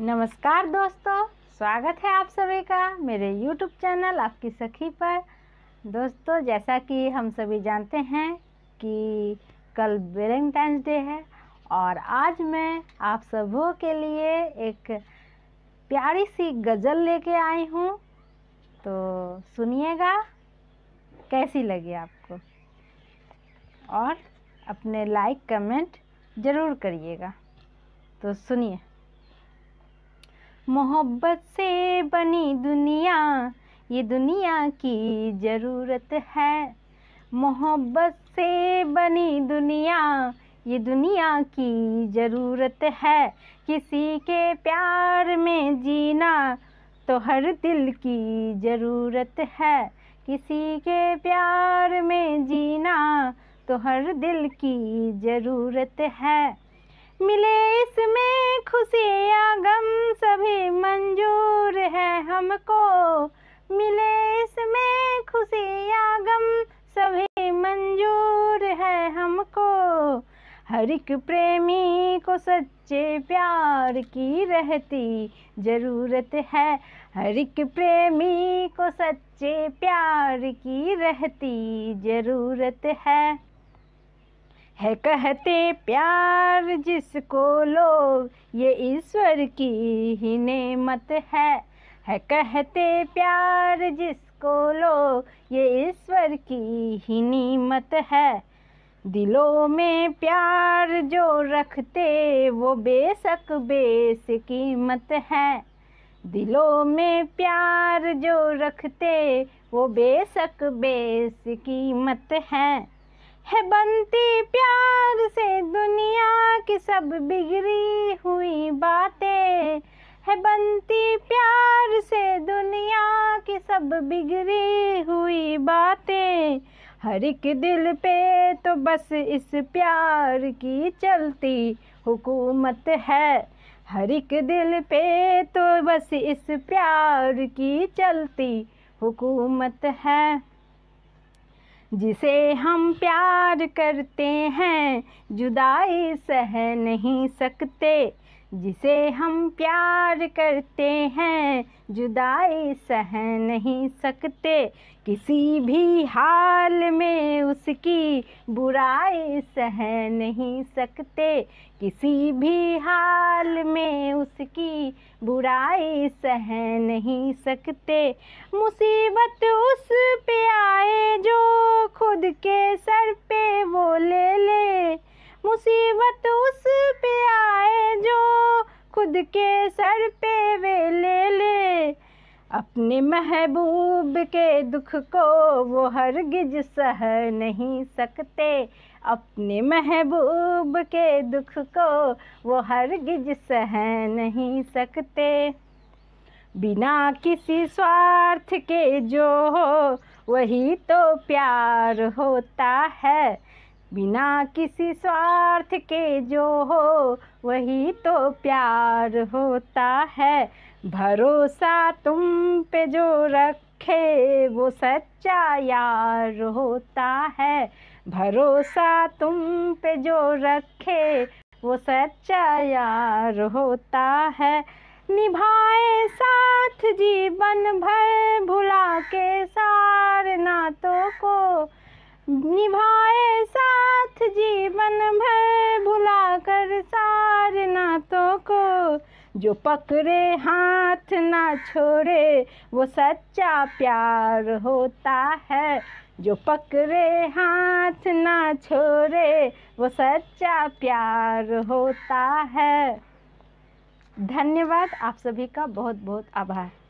नमस्कार दोस्तों स्वागत है आप सभी का मेरे YouTube चैनल आपकी सखी पर दोस्तों जैसा कि हम सभी जानते हैं कि कल वेलेंटाइंस डे है और आज मैं आप सबों के लिए एक प्यारी सी गज़ल लेके आई हूँ तो सुनिएगा कैसी लगी आपको और अपने लाइक कमेंट ज़रूर करिएगा तो सुनिए मोहब्बत से बनी दुनिया ये दुनिया की ज़रूरत है मोहब्बत से बनी दुनिया ये दुनिया की ज़रूरत है किसी के प्यार में जीना तो हर दिल की ज़रूरत है किसी के प्यार में जीना तो हर दिल की ज़रूरत है मिले इसमें खुशी या गम सभी मंजूर है हमको मिले इसमें खुशी या गम सभी मंजूर है हमको हर एक प्रेमी को सच्चे प्यार की रहती ज़रूरत है हर एक प्रेमी को सच्चे प्यार की रहती ज़रूरत है है कहते प्यार जिसको लोग ये ईश्वर की ही नेमत है है कहते प्यार जिसको लोग ये ईश्वर की ही नेमत है दिलों में प्यार जो रखते वो बेशक बेस कीमत है दिलों में प्यार जो रखते वो बेशक बेस कीमत है है बनती की सब बिगड़ी हुई बातें है बनती प्यार से दुनिया की सब बिगड़ी हुई बातें हर एक दिल पे तो बस इस प्यार की चलती हुकूमत है हर एक दिल पे तो बस इस प्यार की चलती हुकूमत है जिसे हम प्यार करते हैं जुदाई सह नहीं सकते जिसे हम प्यार करते हैं जुदाई सह नहीं सकते किसी भी हाल में उसकी बुराई सह नहीं सकते किसी भी हाल में उसकी बुराई सह नहीं सकते मुसीबत उस पे आए जो खुद के सर पे वो ले ले मुसीबत उस पे आए जो खुद के सर पे वे ले ले अपने महबूब के दुख को वो हरगिज सह नहीं सकते अपने महबूब के दुख को वो हरगिज सह नहीं सकते बिना किसी स्वार्थ के जो हो वही तो प्यार होता है बिना किसी स्वार्थ के जो हो वही तो प्यार होता है भरोसा तुम पे जो रखे वो सच्चा यार होता है भरोसा तुम पे जो रखे वो सच्चा यार होता है निभाए साथ जीवन भर भुला के सार नातों को निभाए साथ जीवन भर जो पकड़े हाथ ना छोड़े वो सच्चा प्यार होता है जो पकड़े हाथ ना छोड़े वो सच्चा प्यार होता है धन्यवाद आप सभी का बहुत बहुत आभार